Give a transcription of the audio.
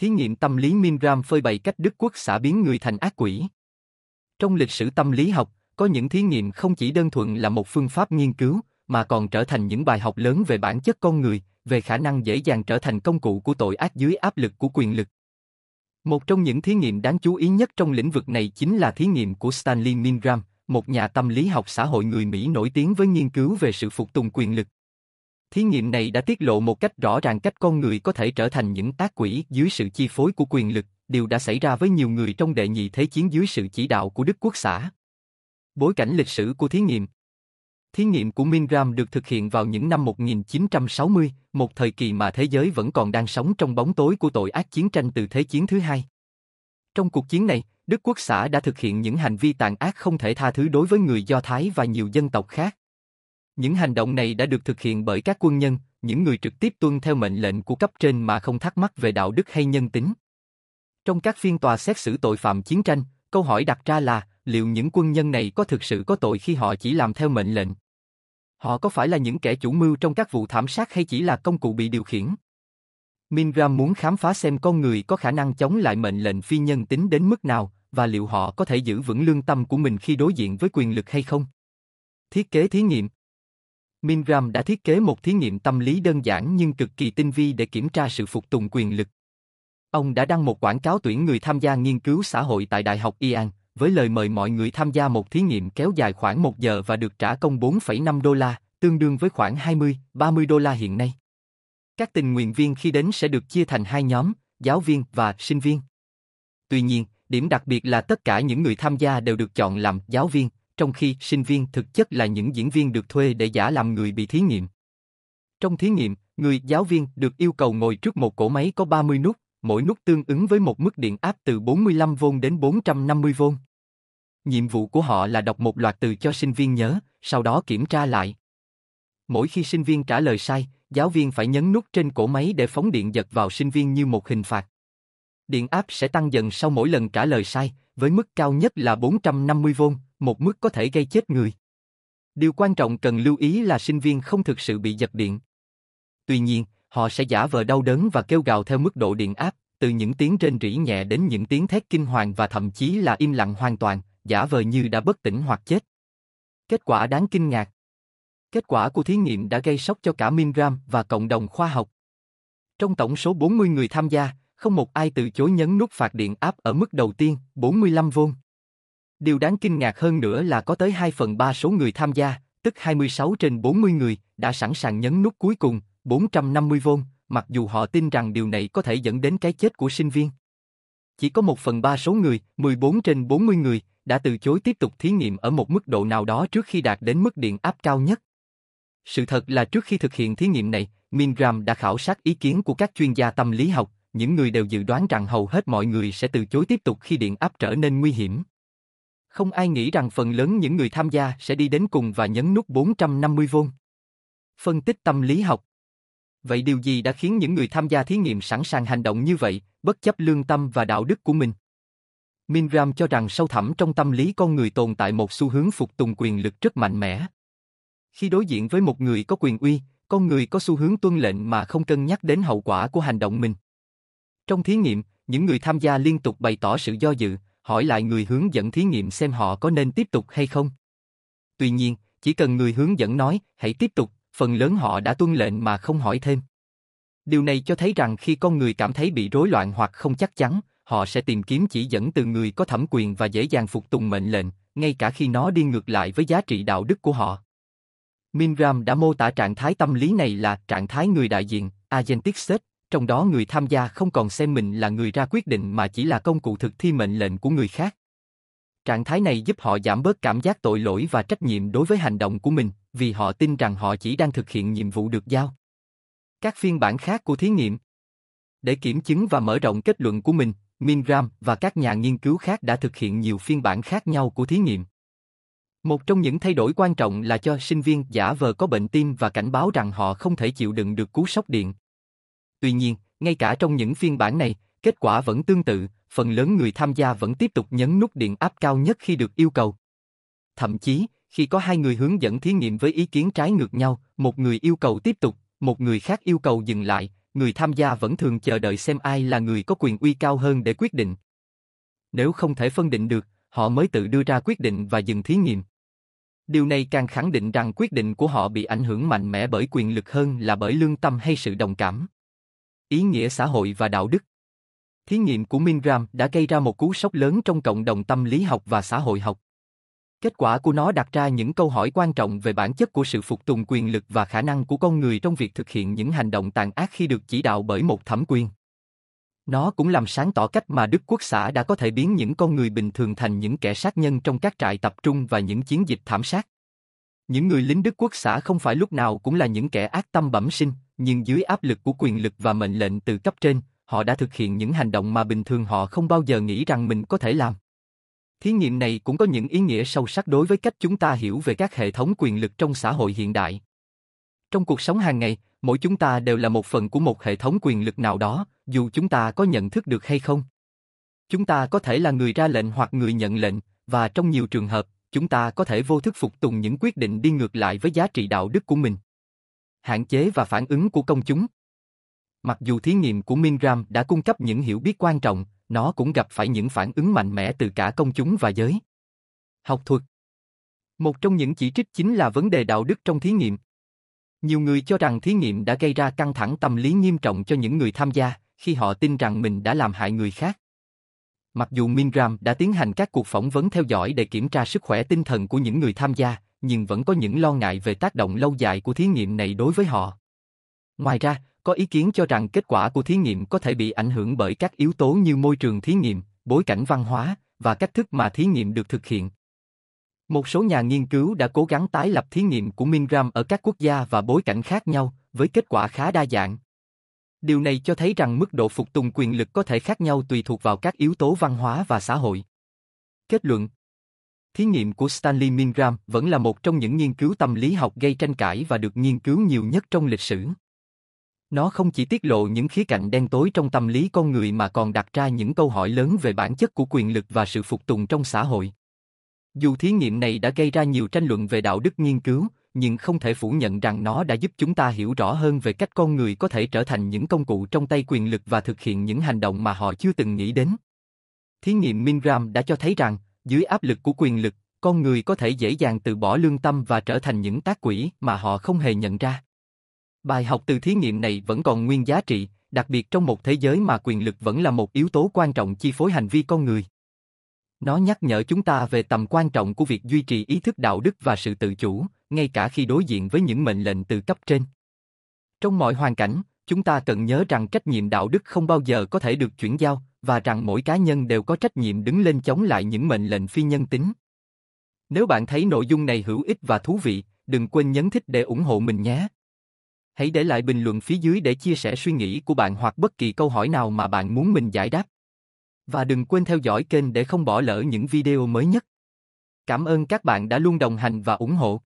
Thí nghiệm tâm lý Milgram phơi bày cách Đức Quốc xã biến người thành ác quỷ. Trong lịch sử tâm lý học, có những thí nghiệm không chỉ đơn thuần là một phương pháp nghiên cứu, mà còn trở thành những bài học lớn về bản chất con người, về khả năng dễ dàng trở thành công cụ của tội ác dưới áp lực của quyền lực. Một trong những thí nghiệm đáng chú ý nhất trong lĩnh vực này chính là thí nghiệm của Stanley Milgram, một nhà tâm lý học xã hội người Mỹ nổi tiếng với nghiên cứu về sự phục tùng quyền lực. Thí nghiệm này đã tiết lộ một cách rõ ràng cách con người có thể trở thành những tác quỷ dưới sự chi phối của quyền lực, điều đã xảy ra với nhiều người trong đệ nhị thế chiến dưới sự chỉ đạo của Đức Quốc xã. Bối cảnh lịch sử của thí nghiệm Thí nghiệm của Milgram được thực hiện vào những năm 1960, một thời kỳ mà thế giới vẫn còn đang sống trong bóng tối của tội ác chiến tranh từ Thế chiến thứ hai. Trong cuộc chiến này, Đức Quốc xã đã thực hiện những hành vi tàn ác không thể tha thứ đối với người Do Thái và nhiều dân tộc khác. Những hành động này đã được thực hiện bởi các quân nhân, những người trực tiếp tuân theo mệnh lệnh của cấp trên mà không thắc mắc về đạo đức hay nhân tính. Trong các phiên tòa xét xử tội phạm chiến tranh, câu hỏi đặt ra là liệu những quân nhân này có thực sự có tội khi họ chỉ làm theo mệnh lệnh? Họ có phải là những kẻ chủ mưu trong các vụ thảm sát hay chỉ là công cụ bị điều khiển? Mingram muốn khám phá xem con người có khả năng chống lại mệnh lệnh phi nhân tính đến mức nào và liệu họ có thể giữ vững lương tâm của mình khi đối diện với quyền lực hay không. Thiết kế thí nghiệm Milgram đã thiết kế một thí nghiệm tâm lý đơn giản nhưng cực kỳ tinh vi để kiểm tra sự phục tùng quyền lực. Ông đã đăng một quảng cáo tuyển người tham gia nghiên cứu xã hội tại Đại học Ian, với lời mời mọi người tham gia một thí nghiệm kéo dài khoảng 1 giờ và được trả công 4,5 đô la, tương đương với khoảng 20-30 đô la hiện nay. Các tình nguyện viên khi đến sẽ được chia thành hai nhóm, giáo viên và sinh viên. Tuy nhiên, điểm đặc biệt là tất cả những người tham gia đều được chọn làm giáo viên, trong khi sinh viên thực chất là những diễn viên được thuê để giả làm người bị thí nghiệm. Trong thí nghiệm, người giáo viên được yêu cầu ngồi trước một cổ máy có 30 nút, mỗi nút tương ứng với một mức điện áp từ 45V đến 450V. Nhiệm vụ của họ là đọc một loạt từ cho sinh viên nhớ, sau đó kiểm tra lại. Mỗi khi sinh viên trả lời sai, giáo viên phải nhấn nút trên cổ máy để phóng điện giật vào sinh viên như một hình phạt. Điện áp sẽ tăng dần sau mỗi lần trả lời sai, với mức cao nhất là 450V, một mức có thể gây chết người. Điều quan trọng cần lưu ý là sinh viên không thực sự bị giật điện. Tuy nhiên, họ sẽ giả vờ đau đớn và kêu gào theo mức độ điện áp, từ những tiếng trên rỉ nhẹ đến những tiếng thét kinh hoàng và thậm chí là im lặng hoàn toàn, giả vờ như đã bất tỉnh hoặc chết. Kết quả đáng kinh ngạc. Kết quả của thí nghiệm đã gây sốc cho cả Milgram và cộng đồng khoa học. Trong tổng số 40 người tham gia, không một ai từ chối nhấn nút phạt điện áp ở mức đầu tiên, 45V. Điều đáng kinh ngạc hơn nữa là có tới 2 phần 3 số người tham gia, tức 26 trên 40 người, đã sẵn sàng nhấn nút cuối cùng, 450V, mặc dù họ tin rằng điều này có thể dẫn đến cái chết của sinh viên. Chỉ có 1 phần 3 số người, 14 trên 40 người, đã từ chối tiếp tục thí nghiệm ở một mức độ nào đó trước khi đạt đến mức điện áp cao nhất. Sự thật là trước khi thực hiện thí nghiệm này, Milgram đã khảo sát ý kiến của các chuyên gia tâm lý học, những người đều dự đoán rằng hầu hết mọi người sẽ từ chối tiếp tục khi điện áp trở nên nguy hiểm. Không ai nghĩ rằng phần lớn những người tham gia sẽ đi đến cùng và nhấn nút 450V. Phân tích tâm lý học Vậy điều gì đã khiến những người tham gia thí nghiệm sẵn sàng hành động như vậy, bất chấp lương tâm và đạo đức của mình? Milgram cho rằng sâu thẳm trong tâm lý con người tồn tại một xu hướng phục tùng quyền lực rất mạnh mẽ. Khi đối diện với một người có quyền uy, con người có xu hướng tuân lệnh mà không cân nhắc đến hậu quả của hành động mình. Trong thí nghiệm, những người tham gia liên tục bày tỏ sự do dự, hỏi lại người hướng dẫn thí nghiệm xem họ có nên tiếp tục hay không. Tuy nhiên, chỉ cần người hướng dẫn nói, hãy tiếp tục, phần lớn họ đã tuân lệnh mà không hỏi thêm. Điều này cho thấy rằng khi con người cảm thấy bị rối loạn hoặc không chắc chắn, họ sẽ tìm kiếm chỉ dẫn từ người có thẩm quyền và dễ dàng phục tùng mệnh lệnh, ngay cả khi nó đi ngược lại với giá trị đạo đức của họ. Mingram đã mô tả trạng thái tâm lý này là trạng thái người đại diện, agentic state, trong đó người tham gia không còn xem mình là người ra quyết định mà chỉ là công cụ thực thi mệnh lệnh của người khác. Trạng thái này giúp họ giảm bớt cảm giác tội lỗi và trách nhiệm đối với hành động của mình, vì họ tin rằng họ chỉ đang thực hiện nhiệm vụ được giao. Các phiên bản khác của thí nghiệm Để kiểm chứng và mở rộng kết luận của mình, Milgram và các nhà nghiên cứu khác đã thực hiện nhiều phiên bản khác nhau của thí nghiệm. Một trong những thay đổi quan trọng là cho sinh viên giả vờ có bệnh tim và cảnh báo rằng họ không thể chịu đựng được cú sốc điện, Tuy nhiên, ngay cả trong những phiên bản này, kết quả vẫn tương tự, phần lớn người tham gia vẫn tiếp tục nhấn nút điện áp cao nhất khi được yêu cầu. Thậm chí, khi có hai người hướng dẫn thí nghiệm với ý kiến trái ngược nhau, một người yêu cầu tiếp tục, một người khác yêu cầu dừng lại, người tham gia vẫn thường chờ đợi xem ai là người có quyền uy cao hơn để quyết định. Nếu không thể phân định được, họ mới tự đưa ra quyết định và dừng thí nghiệm. Điều này càng khẳng định rằng quyết định của họ bị ảnh hưởng mạnh mẽ bởi quyền lực hơn là bởi lương tâm hay sự đồng cảm ý nghĩa xã hội và đạo đức. Thí nghiệm của Milgram đã gây ra một cú sốc lớn trong cộng đồng tâm lý học và xã hội học. Kết quả của nó đặt ra những câu hỏi quan trọng về bản chất của sự phục tùng quyền lực và khả năng của con người trong việc thực hiện những hành động tàn ác khi được chỉ đạo bởi một thẩm quyền. Nó cũng làm sáng tỏ cách mà Đức Quốc xã đã có thể biến những con người bình thường thành những kẻ sát nhân trong các trại tập trung và những chiến dịch thảm sát. Những người lính Đức quốc xã không phải lúc nào cũng là những kẻ ác tâm bẩm sinh, nhưng dưới áp lực của quyền lực và mệnh lệnh từ cấp trên, họ đã thực hiện những hành động mà bình thường họ không bao giờ nghĩ rằng mình có thể làm. Thí nghiệm này cũng có những ý nghĩa sâu sắc đối với cách chúng ta hiểu về các hệ thống quyền lực trong xã hội hiện đại. Trong cuộc sống hàng ngày, mỗi chúng ta đều là một phần của một hệ thống quyền lực nào đó, dù chúng ta có nhận thức được hay không. Chúng ta có thể là người ra lệnh hoặc người nhận lệnh, và trong nhiều trường hợp, chúng ta có thể vô thức phục tùng những quyết định đi ngược lại với giá trị đạo đức của mình. Hạn chế và phản ứng của công chúng Mặc dù thí nghiệm của Milgram đã cung cấp những hiểu biết quan trọng, nó cũng gặp phải những phản ứng mạnh mẽ từ cả công chúng và giới. Học thuật Một trong những chỉ trích chính là vấn đề đạo đức trong thí nghiệm. Nhiều người cho rằng thí nghiệm đã gây ra căng thẳng tâm lý nghiêm trọng cho những người tham gia, khi họ tin rằng mình đã làm hại người khác. Mặc dù Minram đã tiến hành các cuộc phỏng vấn theo dõi để kiểm tra sức khỏe tinh thần của những người tham gia, nhưng vẫn có những lo ngại về tác động lâu dài của thí nghiệm này đối với họ. Ngoài ra, có ý kiến cho rằng kết quả của thí nghiệm có thể bị ảnh hưởng bởi các yếu tố như môi trường thí nghiệm, bối cảnh văn hóa và cách thức mà thí nghiệm được thực hiện. Một số nhà nghiên cứu đã cố gắng tái lập thí nghiệm của Mingram ở các quốc gia và bối cảnh khác nhau, với kết quả khá đa dạng. Điều này cho thấy rằng mức độ phục tùng quyền lực có thể khác nhau tùy thuộc vào các yếu tố văn hóa và xã hội. Kết luận Thí nghiệm của Stanley Milgram vẫn là một trong những nghiên cứu tâm lý học gây tranh cãi và được nghiên cứu nhiều nhất trong lịch sử. Nó không chỉ tiết lộ những khía cạnh đen tối trong tâm lý con người mà còn đặt ra những câu hỏi lớn về bản chất của quyền lực và sự phục tùng trong xã hội. Dù thí nghiệm này đã gây ra nhiều tranh luận về đạo đức nghiên cứu, nhưng không thể phủ nhận rằng nó đã giúp chúng ta hiểu rõ hơn về cách con người có thể trở thành những công cụ trong tay quyền lực và thực hiện những hành động mà họ chưa từng nghĩ đến. Thí nghiệm Milgram đã cho thấy rằng, dưới áp lực của quyền lực, con người có thể dễ dàng từ bỏ lương tâm và trở thành những tác quỷ mà họ không hề nhận ra. Bài học từ thí nghiệm này vẫn còn nguyên giá trị, đặc biệt trong một thế giới mà quyền lực vẫn là một yếu tố quan trọng chi phối hành vi con người. Nó nhắc nhở chúng ta về tầm quan trọng của việc duy trì ý thức đạo đức và sự tự chủ, ngay cả khi đối diện với những mệnh lệnh từ cấp trên. Trong mọi hoàn cảnh, chúng ta cần nhớ rằng trách nhiệm đạo đức không bao giờ có thể được chuyển giao và rằng mỗi cá nhân đều có trách nhiệm đứng lên chống lại những mệnh lệnh phi nhân tính. Nếu bạn thấy nội dung này hữu ích và thú vị, đừng quên nhấn thích để ủng hộ mình nhé. Hãy để lại bình luận phía dưới để chia sẻ suy nghĩ của bạn hoặc bất kỳ câu hỏi nào mà bạn muốn mình giải đáp. Và đừng quên theo dõi kênh để không bỏ lỡ những video mới nhất. Cảm ơn các bạn đã luôn đồng hành và ủng hộ.